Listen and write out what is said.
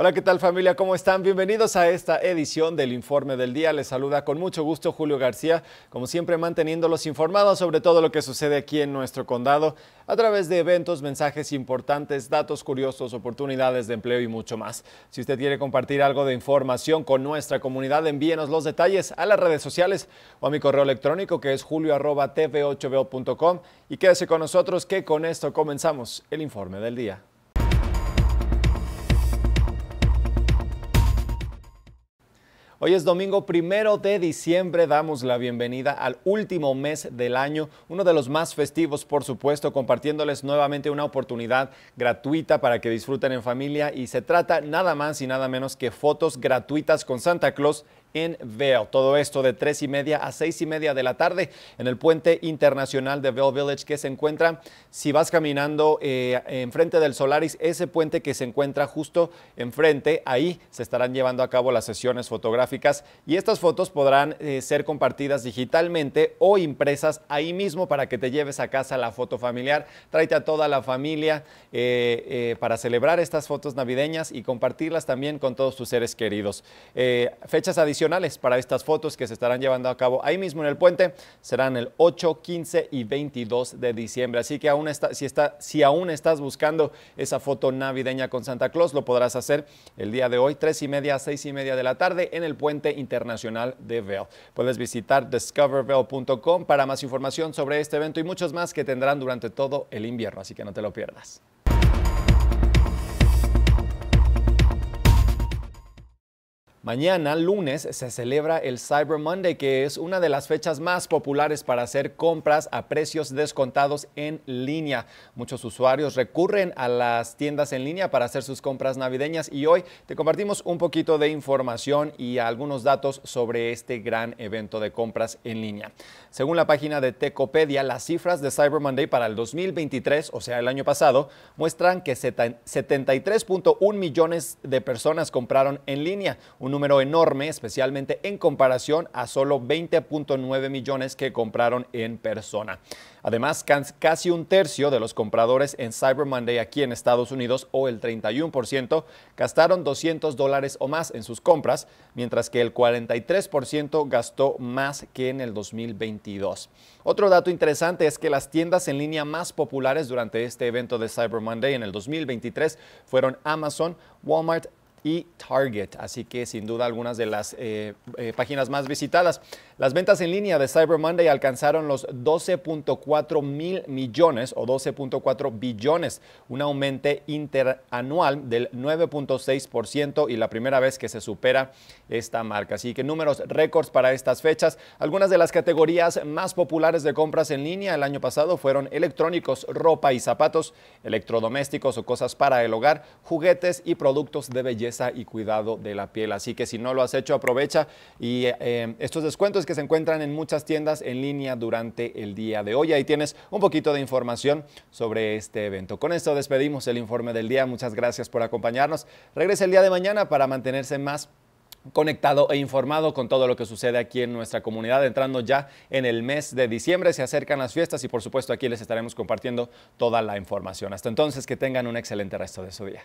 Hola, ¿qué tal familia? ¿Cómo están? Bienvenidos a esta edición del Informe del Día. Les saluda con mucho gusto Julio García, como siempre manteniéndolos informados sobre todo lo que sucede aquí en nuestro condado a través de eventos, mensajes importantes, datos curiosos, oportunidades de empleo y mucho más. Si usted quiere compartir algo de información con nuestra comunidad, envíenos los detalles a las redes sociales o a mi correo electrónico que es julio.tv8veo.com y quédese con nosotros que con esto comenzamos el Informe del Día. Hoy es domingo primero de diciembre, damos la bienvenida al último mes del año, uno de los más festivos por supuesto, compartiéndoles nuevamente una oportunidad gratuita para que disfruten en familia y se trata nada más y nada menos que fotos gratuitas con Santa Claus en Vail. Todo esto de 3 y media a 6 y media de la tarde en el puente internacional de Vail Village que se encuentra, si vas caminando eh, enfrente del Solaris, ese puente que se encuentra justo enfrente, ahí se estarán llevando a cabo las sesiones fotográficas y estas fotos podrán eh, ser compartidas digitalmente o impresas ahí mismo para que te lleves a casa la foto familiar. Tráete a toda la familia eh, para celebrar estas fotos navideñas y compartirlas también con todos tus seres queridos. fechas adicionales para estas fotos que se estarán llevando a cabo ahí mismo en el puente serán el 8, 15 y 22 de diciembre. Así que aún si, si aún estás buscando esa foto navideña con Santa Claus, lo podrás hacer el día de hoy, 3 y media a 6 y media de la tarde en el puente internacional de Vail. Puedes visitar discovervail.com para más información sobre este evento y muchos más que tendrán durante todo el invierno, así que no te lo pierdas. Mañana, lunes, se celebra el Cyber Monday, que es una de las fechas más populares para hacer compras a precios descontados en línea. Muchos usuarios recurren a las tiendas en línea para hacer sus compras navideñas y hoy te compartimos un poquito de información y algunos datos sobre este gran evento de compras en línea. Según la página de Tecopedia, las cifras de Cyber Monday para el 2023, o sea, el año pasado, muestran que 73.1 millones de personas compraron en línea, un número enorme, especialmente en comparación a solo 20.9 millones que compraron en persona. Además, casi un tercio de los compradores en Cyber Monday aquí en Estados Unidos, o el 31%, gastaron 200 dólares o más en sus compras, mientras que el 43% gastó más que en el 2022. Otro dato interesante es que las tiendas en línea más populares durante este evento de Cyber Monday en el 2023 fueron Amazon, Walmart, y Target, así que sin duda algunas de las eh, eh, páginas más visitadas. Las ventas en línea de Cyber Monday alcanzaron los 12.4 mil millones o 12.4 billones, un aumento interanual del 9.6% y la primera vez que se supera esta marca. Así que números récords para estas fechas. Algunas de las categorías más populares de compras en línea el año pasado fueron electrónicos, ropa y zapatos, electrodomésticos o cosas para el hogar, juguetes y productos de belleza y cuidado de la piel. Así que si no lo has hecho, aprovecha y eh, estos descuentos que se encuentran en muchas tiendas en línea durante el día de hoy. Ahí tienes un poquito de información sobre este evento. Con esto despedimos el informe del día. Muchas gracias por acompañarnos. Regresa el día de mañana para mantenerse más conectado e informado con todo lo que sucede aquí en nuestra comunidad, entrando ya en el mes de diciembre, se acercan las fiestas y por supuesto aquí les estaremos compartiendo toda la información. Hasta entonces, que tengan un excelente resto de su día.